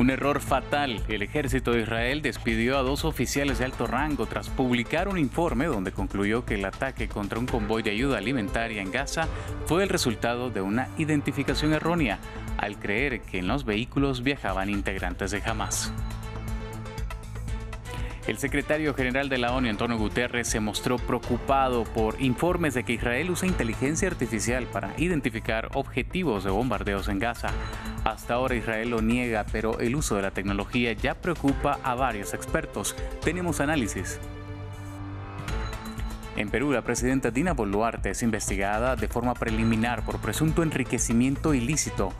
Un error fatal. El ejército de Israel despidió a dos oficiales de alto rango tras publicar un informe donde concluyó que el ataque contra un convoy de ayuda alimentaria en Gaza fue el resultado de una identificación errónea, al creer que en los vehículos viajaban integrantes de Hamas. El secretario general de la ONU, Antonio Guterres, se mostró preocupado por informes de que Israel usa inteligencia artificial para identificar objetivos de bombardeos en Gaza. Hasta ahora Israel lo niega, pero el uso de la tecnología ya preocupa a varios expertos. Tenemos análisis. En Perú, la presidenta Dina Boluarte es investigada de forma preliminar por presunto enriquecimiento ilícito.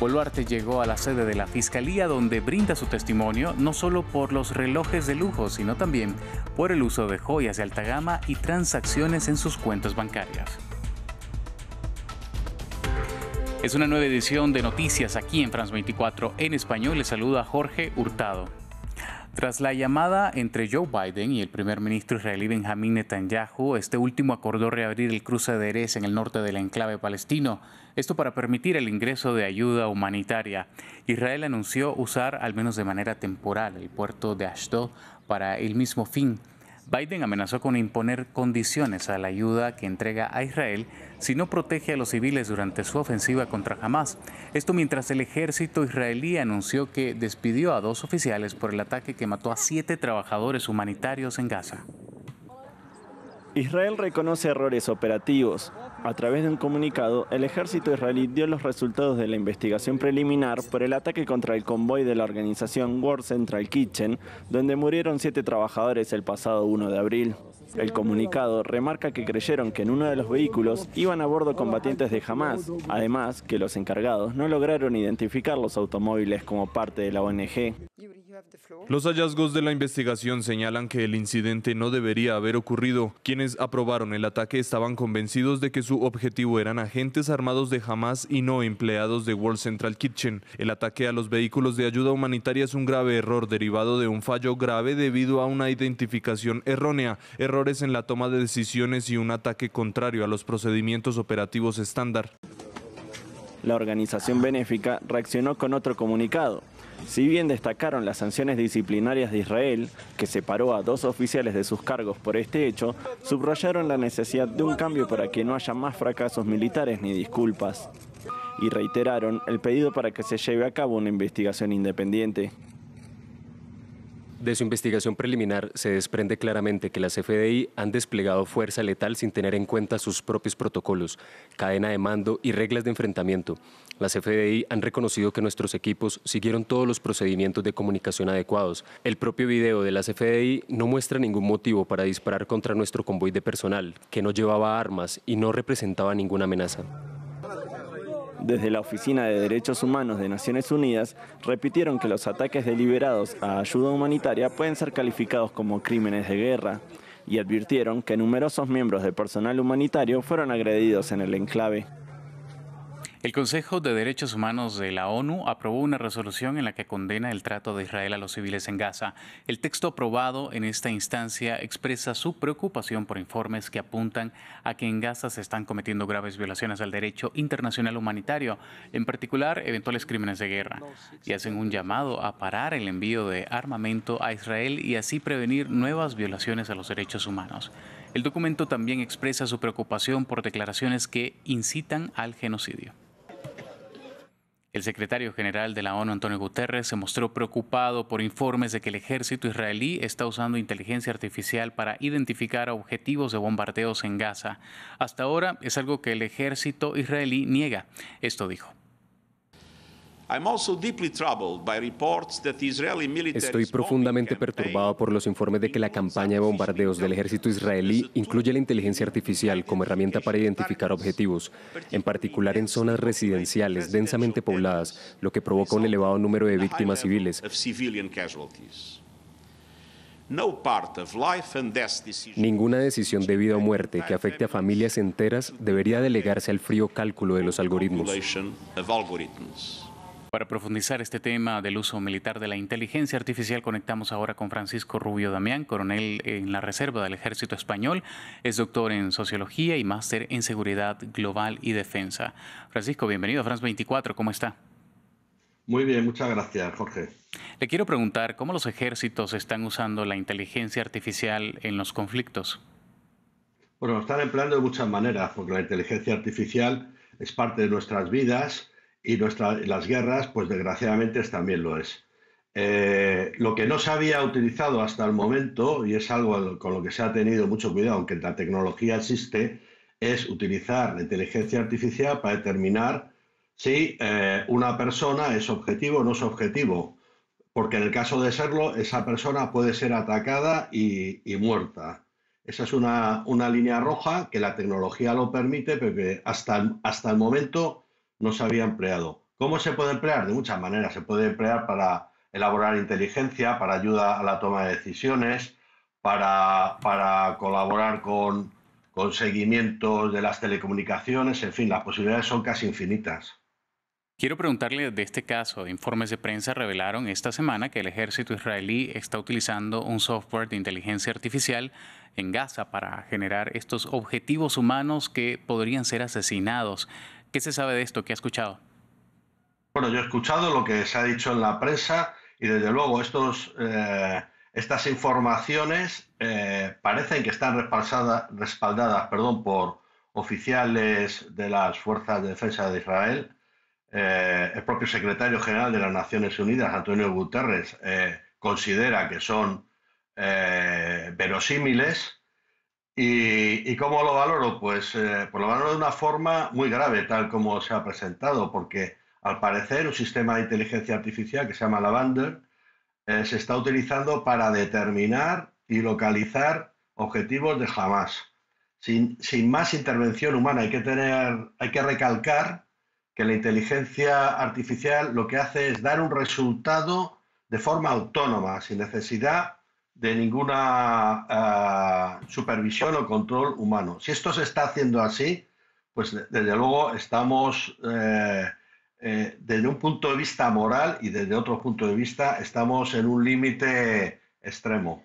Boluarte llegó a la sede de la Fiscalía donde brinda su testimonio no solo por los relojes de lujo, sino también por el uso de joyas de alta gama y transacciones en sus cuentas bancarias. Es una nueva edición de noticias aquí en France 24 en español. Les saluda Jorge Hurtado. Tras la llamada entre Joe Biden y el primer ministro israelí Benjamin Netanyahu, este último acordó reabrir el cruce de Erez en el norte del enclave palestino, esto para permitir el ingreso de ayuda humanitaria. Israel anunció usar, al menos de manera temporal, el puerto de Ashdod para el mismo fin. Biden amenazó con imponer condiciones a la ayuda que entrega a Israel si no protege a los civiles durante su ofensiva contra Hamas. Esto mientras el ejército israelí anunció que despidió a dos oficiales por el ataque que mató a siete trabajadores humanitarios en Gaza. Israel reconoce errores operativos. A través de un comunicado, el ejército israelí dio los resultados de la investigación preliminar por el ataque contra el convoy de la organización World Central Kitchen, donde murieron siete trabajadores el pasado 1 de abril. El comunicado remarca que creyeron que en uno de los vehículos iban a bordo combatientes de Hamas, además que los encargados no lograron identificar los automóviles como parte de la ONG. Los hallazgos de la investigación señalan que el incidente no debería haber ocurrido. Quienes aprobaron el ataque estaban convencidos de que su objetivo eran agentes armados de Hamas y no empleados de World Central Kitchen. El ataque a los vehículos de ayuda humanitaria es un grave error derivado de un fallo grave debido a una identificación errónea, errores en la toma de decisiones y un ataque contrario a los procedimientos operativos estándar. La organización benéfica reaccionó con otro comunicado, si bien destacaron las sanciones disciplinarias de Israel, que separó a dos oficiales de sus cargos por este hecho, subrayaron la necesidad de un cambio para que no haya más fracasos militares ni disculpas. Y reiteraron el pedido para que se lleve a cabo una investigación independiente. De su investigación preliminar se desprende claramente que las FDI han desplegado fuerza letal sin tener en cuenta sus propios protocolos, cadena de mando y reglas de enfrentamiento. Las FDI han reconocido que nuestros equipos siguieron todos los procedimientos de comunicación adecuados. El propio video de las FDI no muestra ningún motivo para disparar contra nuestro convoy de personal, que no llevaba armas y no representaba ninguna amenaza desde la Oficina de Derechos Humanos de Naciones Unidas repitieron que los ataques deliberados a ayuda humanitaria pueden ser calificados como crímenes de guerra y advirtieron que numerosos miembros del personal humanitario fueron agredidos en el enclave. El Consejo de Derechos Humanos de la ONU aprobó una resolución en la que condena el trato de Israel a los civiles en Gaza. El texto aprobado en esta instancia expresa su preocupación por informes que apuntan a que en Gaza se están cometiendo graves violaciones al derecho internacional humanitario, en particular eventuales crímenes de guerra, y hacen un llamado a parar el envío de armamento a Israel y así prevenir nuevas violaciones a los derechos humanos. El documento también expresa su preocupación por declaraciones que incitan al genocidio. El secretario general de la ONU, Antonio Guterres, se mostró preocupado por informes de que el ejército israelí está usando inteligencia artificial para identificar objetivos de bombardeos en Gaza. Hasta ahora es algo que el ejército israelí niega. Esto dijo. Estoy profundamente perturbado por los informes de que la campaña de bombardeos del ejército israelí incluye la inteligencia artificial como herramienta para identificar objetivos, en particular en zonas residenciales densamente pobladas, lo que provoca un elevado número de víctimas civiles. Ninguna decisión de vida o muerte que afecte a familias enteras debería delegarse al frío cálculo de los algoritmos. Para profundizar este tema del uso militar de la inteligencia artificial, conectamos ahora con Francisco Rubio Damián, coronel en la Reserva del Ejército Español. Es doctor en Sociología y máster en Seguridad Global y Defensa. Francisco, bienvenido a France 24. ¿Cómo está? Muy bien, muchas gracias, Jorge. Le quiero preguntar cómo los ejércitos están usando la inteligencia artificial en los conflictos. Bueno, lo están empleando de muchas maneras, porque la inteligencia artificial es parte de nuestras vidas y las guerras, pues desgraciadamente también lo es. Eh, lo que no se había utilizado hasta el momento, y es algo con lo que se ha tenido mucho cuidado, aunque la tecnología existe, es utilizar la inteligencia artificial para determinar si eh, una persona es objetivo o no es objetivo, porque en el caso de serlo, esa persona puede ser atacada y, muerta. Esa es una, línea roja que la tecnología lo permite, pero que hasta, hasta el momento no se había empleado. ¿Cómo se puede emplear? De muchas maneras. Se puede emplear para elaborar inteligencia, para ayuda a la toma de decisiones, para, para colaborar con, con seguimientos de las telecomunicaciones, en fin, las posibilidades son casi infinitas. Quiero preguntarle de este caso. Informes de prensa revelaron esta semana que el ejército israelí está utilizando un software de inteligencia artificial en Gaza para generar estos objetivos humanos que podrían ser asesinados. ¿Qué se sabe de esto? ¿Qué ha escuchado? Bueno, yo he escuchado lo que se ha dicho en la prensa y desde luego estos, eh, estas informaciones eh, parecen que están respaldadas, perdón, por oficiales de las Fuerzas de Defensa de Israel. Eh, el propio secretario general de las Naciones Unidas, Antonio Guterres, considera que son verosímiles ¿Y, cómo lo valoro? Pues, eh, por pues lo valoro de una forma muy grave, tal como se ha presentado, porque al parecer un sistema de inteligencia artificial que se llama Lavander eh, se está utilizando para determinar y localizar objetivos de jamás, sin, sin más intervención humana. Hay que, tener, hay que recalcar que la inteligencia artificial lo que hace es dar un resultado de forma autónoma, sin necesidad de ninguna ah, supervisión o control humano. Si esto se está haciendo así, pues desde luego estamos, eh, eh, desde un punto de vista moral y desde otro punto de vista, estamos en un límite extremo.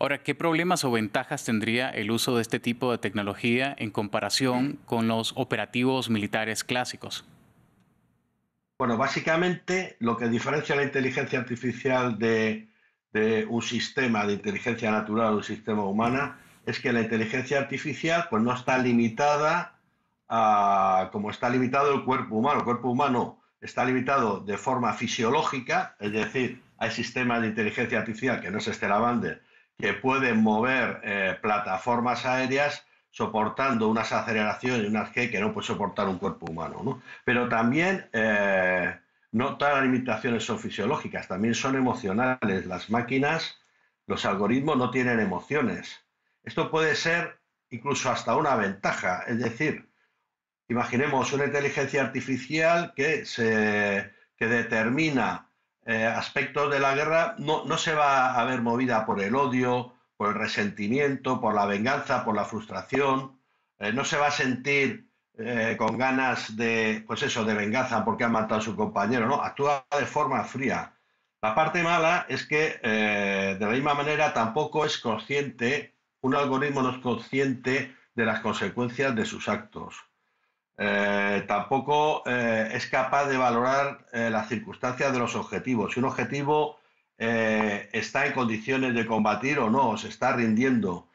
Ahora, ¿qué problemas o ventajas tendría el uso de este tipo de tecnología en comparación con los operativos militares clásicos? Bueno, básicamente lo que diferencia la inteligencia artificial de de un sistema de inteligencia natural, un sistema humana, es que la inteligencia artificial pues, no está limitada como está limitado el cuerpo humano. El cuerpo humano está limitado de forma fisiológica, es decir, hay sistemas de inteligencia artificial que no es este que pueden mover eh, plataformas aéreas soportando unas aceleraciones y unas que no puede soportar un cuerpo humano. ¿no? Pero también eh, no todas las limitaciones son fisiológicas, también son emocionales. Las máquinas, los algoritmos no tienen emociones. Esto puede ser incluso hasta una ventaja. Es decir, imaginemos una inteligencia artificial que, se, determina eh, aspectos de la guerra, no, se va a ver movida por el odio, por el resentimiento, por la venganza, por la frustración, eh, no se va a sentir eh, con ganas de, pues eso, de venganza porque ha matado a su compañero, no, actúa de forma fría. La parte mala es que, eh, de la misma manera, tampoco es consciente, un algoritmo no es consciente de las consecuencias de sus actos. Eh, tampoco es capaz de valorar las circunstancias de los objetivos. Si un objetivo está en condiciones de combatir o no, se está rindiendo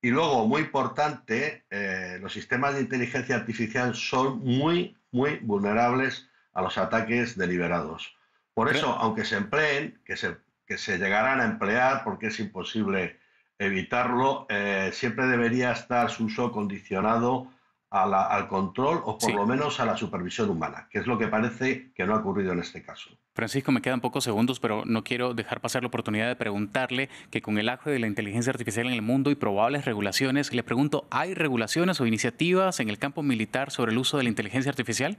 y luego, muy importante, eh, los sistemas de inteligencia artificial son muy, muy vulnerables a los ataques deliberados. Por eso, aunque se empleen, que se, que se llegarán a emplear porque es imposible evitarlo, eh, siempre debería estar su uso condicionado al control o por lo menos a la supervisión humana, que es lo que parece que no ha ocurrido en este caso. Francisco, me quedan pocos segundos, pero no quiero dejar pasar la oportunidad de preguntarle que con el auge de la inteligencia artificial en el mundo y probables regulaciones, le pregunto, ¿hay regulaciones o iniciativas en el campo militar sobre el uso de la inteligencia artificial?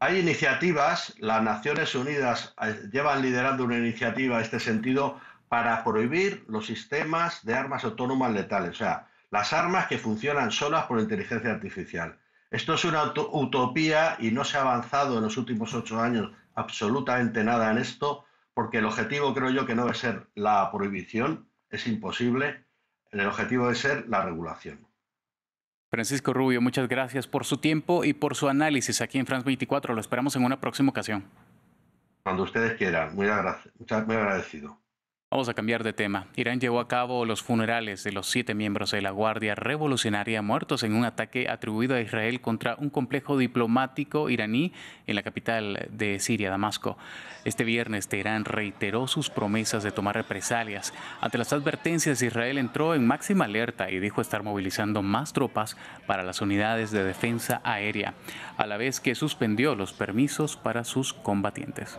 Hay iniciativas, las Naciones Unidas eh, llevan liderando una iniciativa en este sentido para prohibir los sistemas de armas autónomas letales, o sea, las armas que funcionan solas por inteligencia artificial. Esto es una utopía y no se ha avanzado en los últimos ocho años absolutamente nada en esto, porque el objetivo creo yo que no debe ser la prohibición, es imposible, el objetivo debe ser la regulación. Francisco Rubio, muchas gracias por su tiempo y por su análisis aquí en France 24. Lo esperamos en una próxima ocasión. Cuando ustedes quieran. Muy, agradecido. Vamos a cambiar de tema. Irán llevó a cabo los funerales de los siete miembros de la Guardia Revolucionaria muertos en un ataque atribuido a Israel contra un complejo diplomático iraní en la capital de Siria, Damasco. Este viernes, Teherán reiteró sus promesas de tomar represalias. Ante las advertencias, Israel entró en máxima alerta y dijo estar movilizando más tropas para las unidades de defensa aérea, a la vez que suspendió los permisos para sus combatientes.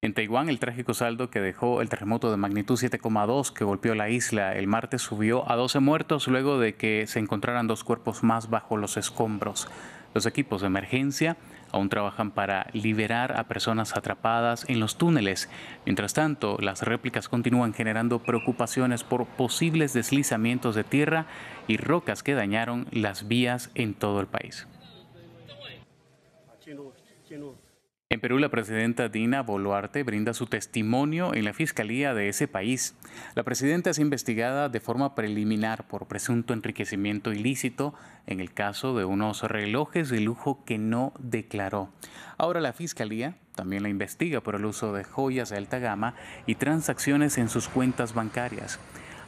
En Taiwán, el trágico saldo que dejó el terremoto de magnitud 7,2 que golpeó la isla el martes subió a 12 muertos luego de que se encontraran dos cuerpos más bajo los escombros. Los equipos de emergencia aún trabajan para liberar a personas atrapadas en los túneles. Mientras tanto, las réplicas continúan generando preocupaciones por posibles deslizamientos de tierra y rocas que dañaron las vías en todo el país. En Perú, la presidenta Dina Boluarte brinda su testimonio en la fiscalía de ese país. La presidenta es investigada de forma preliminar por presunto enriquecimiento ilícito en el caso de unos relojes de lujo que no declaró. Ahora la fiscalía también la investiga por el uso de joyas de alta gama y transacciones en sus cuentas bancarias.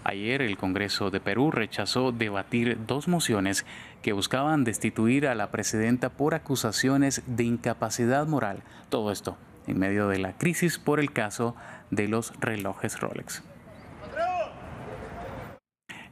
Ayer el Congreso de Perú rechazó debatir dos mociones que buscaban destituir a la presidenta por acusaciones de incapacidad moral. Todo esto en medio de la crisis por el caso de los relojes Rolex.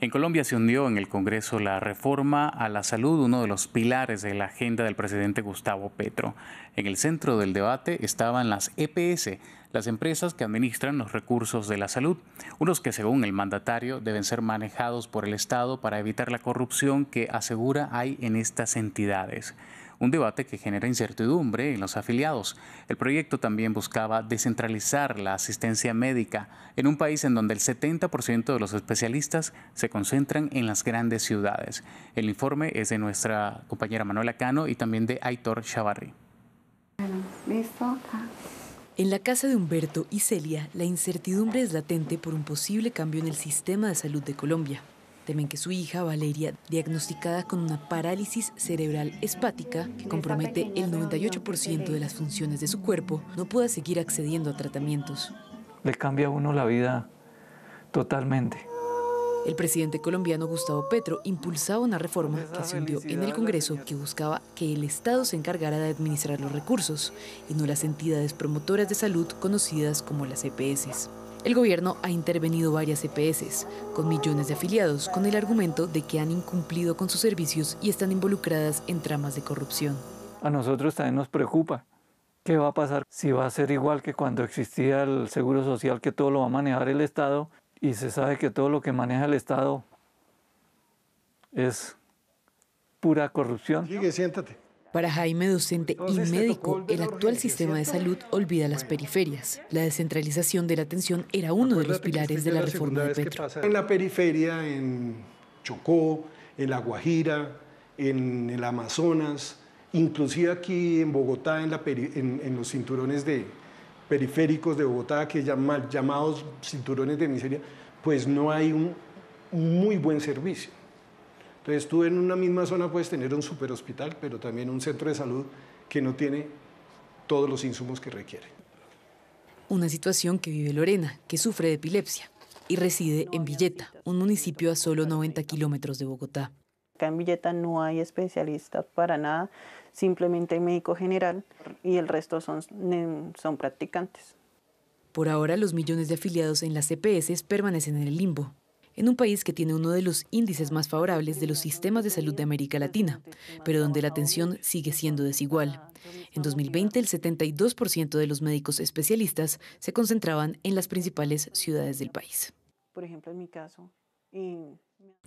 En Colombia se hundió en el Congreso la reforma a la salud, uno de los pilares de la agenda del presidente Gustavo Petro. En el centro del debate estaban las EPS, las empresas que administran los recursos de la salud, unos que según el mandatario deben ser manejados por el Estado para evitar la corrupción que asegura hay en estas entidades un debate que genera incertidumbre en los afiliados. El proyecto también buscaba descentralizar la asistencia médica en un país en donde el 70% de los especialistas se concentran en las grandes ciudades. El informe es de nuestra compañera Manuela Cano y también de Aitor Chavarri. en la casa de Humberto y Celia, la incertidumbre es latente por un posible cambio en el sistema de salud de Colombia. Temen que su hija, Valeria, diagnosticada con una parálisis cerebral espática que compromete el 98% de las funciones de su cuerpo, no pueda seguir accediendo a tratamientos. Le cambia a uno la vida totalmente. El presidente colombiano Gustavo Petro impulsaba una reforma que se hundió en el Congreso que buscaba que el Estado se encargara de administrar los recursos y no las entidades promotoras de salud conocidas como las EPS. El gobierno ha intervenido varias EPS con millones de afiliados con el argumento de que han incumplido con sus servicios y están involucradas en tramas de corrupción. A nosotros también nos preocupa qué va a pasar si va a ser igual que cuando existía el Seguro Social, que todo lo va a manejar el Estado y se sabe que todo lo que maneja el Estado es pura corrupción. Sigue, siéntate. Para Jaime, docente y médico, el actual sistema de salud olvida las periferias. La descentralización de la atención era uno de los pilares de la reforma de Petro. En la periferia, en Chocó, en La Guajira, en el Amazonas, inclusive aquí en Bogotá, en, los cinturones de periféricos de Bogotá, que llaman, llamados cinturones de miseria, pues no hay un muy buen servicio. Entonces tú en una misma zona puedes tener un superhospital, pero también un centro de salud que no tiene todos los insumos que requiere. Una situación que vive Lorena, que sufre de epilepsia y reside en Villeta, un municipio a solo 90 kilómetros de Bogotá. Acá en Villeta no hay especialistas para nada, simplemente hay médico general y el resto son, mm, son practicantes. Por ahora, los millones de afiliados en las CPS permanecen en el limbo en un país que tiene uno de los índices más favorables de los sistemas de salud de América Latina, pero donde la atención sigue siendo desigual. En 2020, el 72% de los médicos especialistas se concentraban en las principales ciudades del país. Por ejemplo, en mi caso, en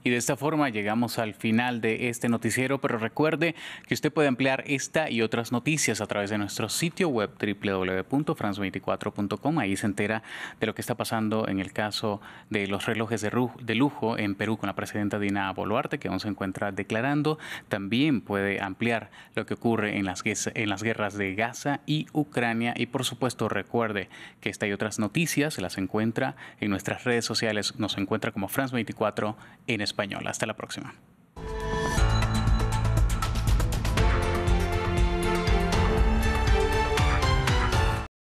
y de esta forma llegamos al final de este noticiero, pero recuerde que usted puede ampliar esta y otras noticias a través de nuestro sitio web www.france24.com. Ahí se entera de lo que está pasando en el caso de los relojes de, lujo en Perú con la presidenta Dina Boluarte, que aún se encuentra declarando. También puede ampliar lo que ocurre en las, en las guerras de Gaza y Ucrania. Y por supuesto, recuerde que esta y otras noticias se las encuentra en nuestras redes sociales. Nos encuentra como France24 en español. Hasta la próxima.